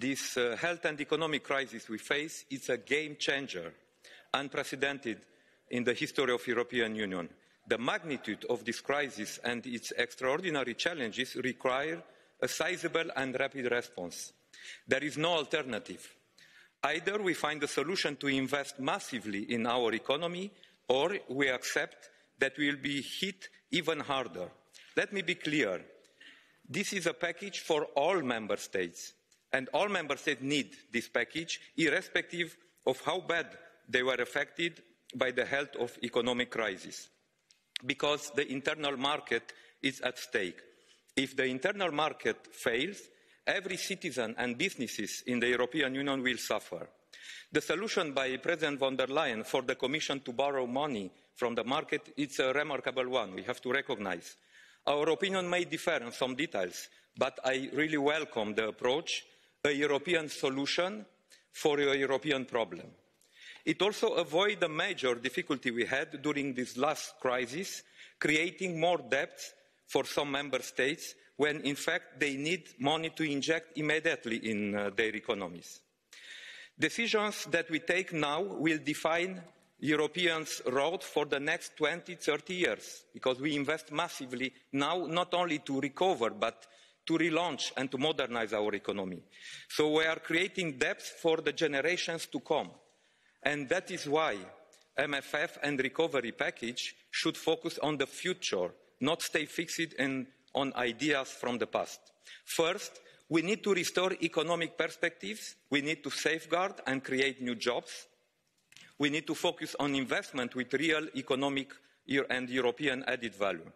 This uh, health and economic crisis we face is a game changer, unprecedented in the history of the European Union. The magnitude of this crisis and its extraordinary challenges require a sizable and rapid response. There is no alternative. Either we find a solution to invest massively in our economy, or we accept that we will be hit even harder. Let me be clear. This is a package for all member states and all member states need this package irrespective of how bad they were affected by the health of economic crisis because the internal market is at stake. If the internal market fails, every citizen and businesses in the European Union will suffer. The solution by President von der Leyen for the Commission to borrow money from the market is a remarkable one, we have to recognize. Our opinion may differ on some details, but I really welcome the approach a European solution for a European problem. It also avoids the major difficulty we had during this last crisis, creating more debt for some member states when in fact they need money to inject immediately in uh, their economies. Decisions that we take now will define Europeans' road for the next 20, 30 years because we invest massively now not only to recover but to relaunch and to modernise our economy. So we are creating depth for the generations to come. And that is why MFF and recovery package should focus on the future, not stay fixed in, on ideas from the past. First, we need to restore economic perspectives. We need to safeguard and create new jobs. We need to focus on investment with real economic and European added value.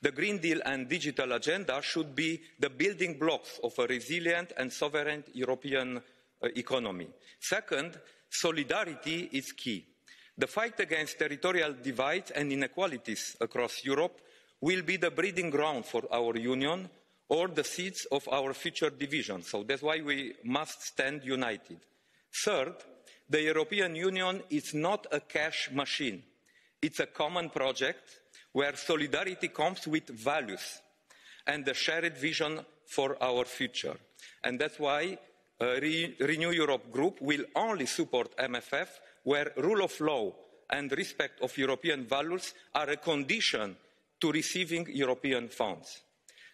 The Green Deal and digital agenda should be the building blocks of a resilient and sovereign European uh, economy. Second, solidarity is key. The fight against territorial divides and inequalities across Europe will be the breeding ground for our union or the seeds of our future division. So that's why we must stand united. Third, the European Union is not a cash machine. It's a common project where solidarity comes with values and a shared vision for our future. And that's why uh, Re Renew Europe Group will only support MFF where rule of law and respect of European values are a condition to receiving European funds.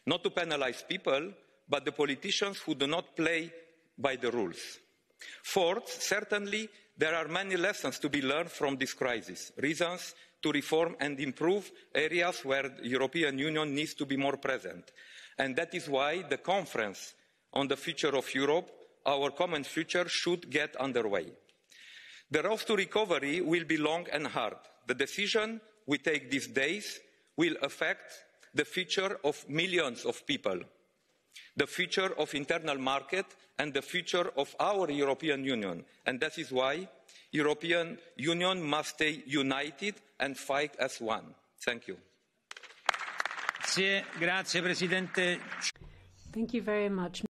Not to penalize people, but the politicians who do not play by the rules. Fourth, certainly there are many lessons to be learned from this crisis, reasons to reform and improve areas where the European Union needs to be more present. And that is why the conference on the future of Europe, our common future, should get underway. The road to recovery will be long and hard. The decision we take these days will affect the future of millions of people the future of internal market and the future of our European Union. And that is why European Union must stay united and fight as one. Thank you. Thank you very much.